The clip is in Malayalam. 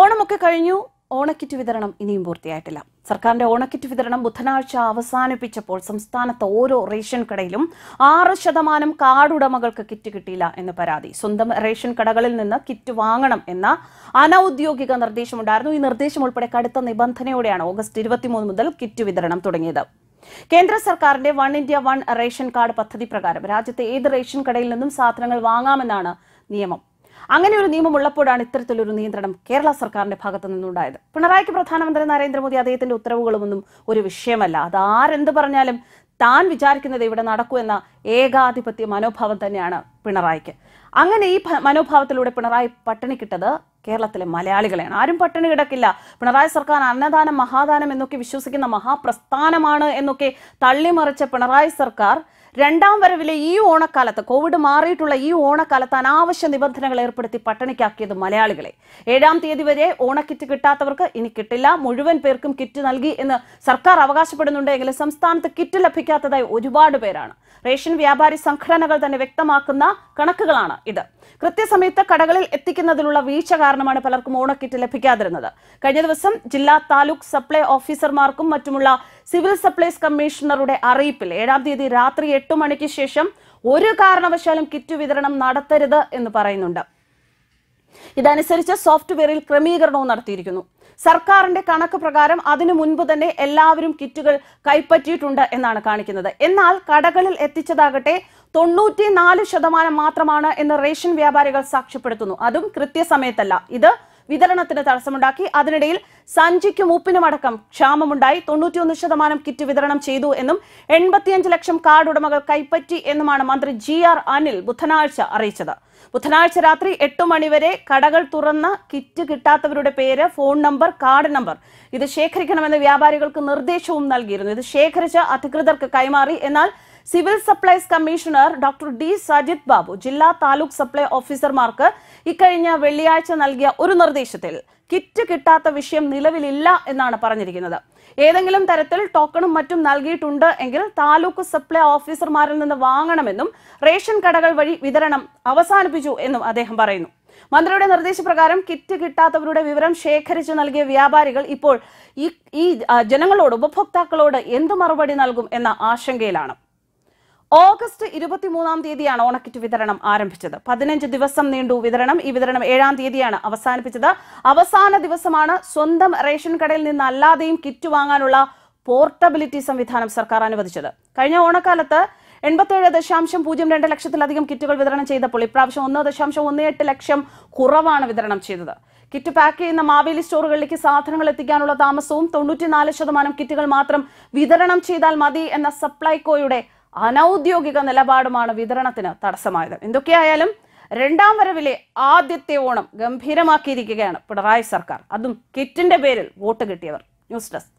ഓണമൊക്കെ കഴിഞ്ഞു ഓണക്കിറ്റ് വിതരണം ഇനിയും പൂർത്തിയായിട്ടില്ല സർക്കാരിന്റെ ഓണക്കിറ്റ് വിതരണം ബുധനാഴ്ച അവസാനിപ്പിച്ചപ്പോൾ സംസ്ഥാനത്ത് ഓരോ റേഷൻ കടയിലും ആറ് ശതമാനം കാർഡുടമകൾക്ക് കിറ്റ് കിട്ടിയില്ല എന്ന് പരാതി സ്വന്തം റേഷൻ കടകളിൽ നിന്ന് കിറ്റ് വാങ്ങണം എന്ന അനൌദ്യോഗിക നിർദ്ദേശമുണ്ടായിരുന്നു ഈ നിർദ്ദേശം ഉൾപ്പെടെ കടുത്ത നിബന്ധനയോടെയാണ് ഓഗസ്റ്റ് ഇരുപത്തിമൂന്ന് മുതൽ കിറ്റ് വിതരണം തുടങ്ങിയത് കേന്ദ്ര സർക്കാരിന്റെ one India one ration card പദ്ധതി പ്രകാരം രാജ്യത്തെ ഏത് റേഷൻ കടയിൽ നിന്നും സാധനങ്ങൾ വാങ്ങാമെന്നാണ് നിയമം അങ്ങനെ ഒരു നിയമം ഉള്ളപ്പോഴാണ് ഇത്തരത്തിലൊരു നിയന്ത്രണം കേരള സർക്കാരിന്റെ ഭാഗത്ത് നിന്നുണ്ടായത് പിണറായിക്ക് പ്രധാനമന്ത്രി നരേന്ദ്രമോദി അദ്ദേഹത്തിന്റെ ഉത്തരവുകളൊന്നും ഒരു വിഷയമല്ല ആരെന്ത് പറഞ്ഞാലും താൻ വിചാരിക്കുന്നത് ഇവിടെ നടക്കൂ എന്ന ഏകാധിപത്യ മനോഭാവം തന്നെയാണ് പിണറായിക്ക് അങ്ങനെ ഈ മനോഭാവത്തിലൂടെ പിണറായി പട്ടിണി കിട്ടത് കേരളത്തിലെ മലയാളികളെയാണ് ആരും പട്ടിണി കിടക്കില്ല പിണറായി സർക്കാർ അന്നദാനം മഹാദാനം എന്നൊക്കെ വിശ്വസിക്കുന്ന മഹാപ്രസ്ഥാനമാണ് എന്നൊക്കെ തള്ളിമറിച്ച പിണറായി സർക്കാർ രണ്ടാം വരവിലെ ഈ ഓണക്കാലത്ത് കോവിഡ് മാറിയിട്ടുള്ള ഈ ഓണക്കാലത്ത് അനാവശ്യ നിബന്ധനകൾ ഏർപ്പെടുത്തി പട്ടിണിക്കാക്കിയത് മലയാളികളെ ഏഴാം തീയതി വരെ ഓണക്കിറ്റ് കിട്ടാത്തവർക്ക് ഇനി കിട്ടില്ല മുഴുവൻ പേർക്കും കിറ്റ് നൽകി എന്ന് സർക്കാർ അവകാശപ്പെടുന്നുണ്ടെങ്കിലും സംസ്ഥാനത്ത് കിറ്റ് ലഭിക്കാത്തതായി ഒരുപാട് പേരാണ് റേഷൻ വ്യാപാരി സംഘടനകൾ തന്നെ വ്യക്തമാക്കുന്ന കണക്കുകളാണ് ഇത് കൃത്യസമയത്ത് കടകളിൽ എത്തിക്കുന്നതിലുള്ള വീഴ്ച കാരണമാണ് പലർക്കും ഓണക്കിറ്റ് ലഭിക്കാതിരുന്നത് കഴിഞ്ഞ ദിവസം ജില്ലാ താലൂക്ക് സപ്ലൈ ഓഫീസർമാർക്കും മറ്റുമുള്ള സിവിൽ സപ്ലൈസ് കമ്മീഷണറുടെ അറിയിപ്പിൽ ഏഴാം തീയതി രാത്രി എട്ട് മണിക്ക് ശേഷം ഒരു കാരണവശാലും കിറ്റ് വിതരണം നടത്തരുത് എന്ന് പറയുന്നുണ്ട് ഇതനുസരിച്ച് സോഫ്റ്റ്വെയറിൽ ക്രമീകരണവും നടത്തിയിരിക്കുന്നു സർക്കാരിന്റെ കണക്ക് പ്രകാരം അതിനു മുൻപ് തന്നെ എല്ലാവരും കിറ്റുകൾ കൈപ്പറ്റിയിട്ടുണ്ട് എന്നാണ് കാണിക്കുന്നത് എന്നാൽ കടകളിൽ എത്തിച്ചതാകട്ടെ തൊണ്ണൂറ്റിനാല് ശതമാനം മാത്രമാണ് എന്ന് റേഷൻ വ്യാപാരികൾ സാക്ഷ്യപ്പെടുത്തുന്നു അതും കൃത്യസമയത്തല്ല ഇത് വിതരണത്തിന് തടസ്സമുണ്ടാക്കി അതിനിടയിൽ സഞ്ചിക്കും ഉപ്പിനും അടക്കം ക്ഷാമമുണ്ടായി തൊണ്ണൂറ്റിയൊന്ന് ശതമാനം കിറ്റ് വിതരണം ചെയ്തു എന്നും എൺപത്തിയഞ്ച് ലക്ഷം കാർഡ് ഉടമകൾ കൈപ്പറ്റി എന്നുമാണ് മന്ത്രി ജി ആർ അനിൽ ബുധനാഴ്ച അറിയിച്ചത് ബുധനാഴ്ച രാത്രി എട്ട് മണിവരെ കടകൾ തുറന്ന് കിറ്റ് കിട്ടാത്തവരുടെ പേര് ഫോൺ നമ്പർ കാർഡ് നമ്പർ ഇത് ശേഖരിക്കണമെന്ന് വ്യാപാരികൾക്ക് നിർദ്ദേശവും നൽകിയിരുന്നു ഇത് ശേഖരിച്ച് അധികൃതർക്ക് കൈമാറി എന്നാൽ civil supplies commissioner doctor D Sajith Babu ജില്ലാ താലൂക്ക് സപ്ലൈ ഓഫീസർമാർക്ക് ഇക്കഴിഞ്ഞ വെള്ളിയാഴ്ച നൽകിയ ഒരു നിർദ്ദേശത്തിൽ കിറ്റ് കിട്ടാത്ത വിഷയം നിലവിലില്ല എന്നാണ് പറഞ്ഞിരിക്കുന്നത് ഏതെങ്കിലും തരത്തിൽ ടോക്കണും മറ്റും നൽകിയിട്ടുണ്ട് എങ്കിൽ താലൂക്ക് സപ്ലൈ ഓഫീസർമാരിൽ നിന്ന് വാങ്ങണമെന്നും റേഷൻ കടകൾ വഴി വിതരണം അവസാനിപ്പിച്ചു എന്നും അദ്ദേഹം പറയുന്നു മന്ത്രിയുടെ നിർദ്ദേശപ്രകാരം കിറ്റ് കിട്ടാത്തവരുടെ വിവരം ശേഖരിച്ചു നൽകിയ വ്യാപാരികൾ ഇപ്പോൾ ഈ ജനങ്ങളോട് ഉപഭോക്താക്കളോട് എന്ത് മറുപടി നൽകും എന്ന ആശങ്കയിലാണ് ഓഗസ്റ്റ് ഇരുപത്തിമൂന്നാം തീയതിയാണ് ഓണക്കിറ്റ് വിതരണം ആരംഭിച്ചത് പതിനഞ്ച് ദിവസം നീണ്ടു വിതരണം ഈ വിതരണം ഏഴാം തീയതിയാണ് അവസാനിപ്പിച്ചത് അവസാന ദിവസമാണ് സ്വന്തം റേഷൻ കടയിൽ നിന്നല്ലാതെയും കിറ്റ് വാങ്ങാനുള്ള പോർട്ടബിലിറ്റി സംവിധാനം സർക്കാർ അനുവദിച്ചത് കഴിഞ്ഞ ഓണക്കാലത്ത് എൺപത്തേഴ് ദശാംശം പൂജ്യം രണ്ട് ലക്ഷത്തിലധികം കിറ്റുകൾ വിതരണം ചെയ്തപ്പോൾ ഇപ്രാവശ്യം ഒന്ന് ദശാംശം ഒന്ന് എട്ട് ലക്ഷം കുറവാണ് വിതരണം ചെയ്തത് കിറ്റ് പാക്ക് ചെയ്യുന്ന മാവേലി സ്റ്റോറുകളിലേക്ക് സാധനങ്ങൾ എത്തിക്കാനുള്ള താമസവും തൊണ്ണൂറ്റിനാല് ശതമാനം കിറ്റുകൾ മാത്രം വിതരണം ചെയ്താൽ മതി എന്ന സപ്ലൈകോയുടെ അനൗദ്യോഗിക നിലപാടുമാണ് വിതരണത്തിന് തടസ്സമായത് എന്തൊക്കെയായാലും രണ്ടാം വരവിലെ ആദ്യത്തെ ഓണം ഗംഭീരമാക്കിയിരിക്കുകയാണ് പിണറായി സർക്കാർ അതും കിറ്റിന്റെ പേരിൽ വോട്ട് കിട്ടിയവർ ന്യൂസ് ഡെസ്ക്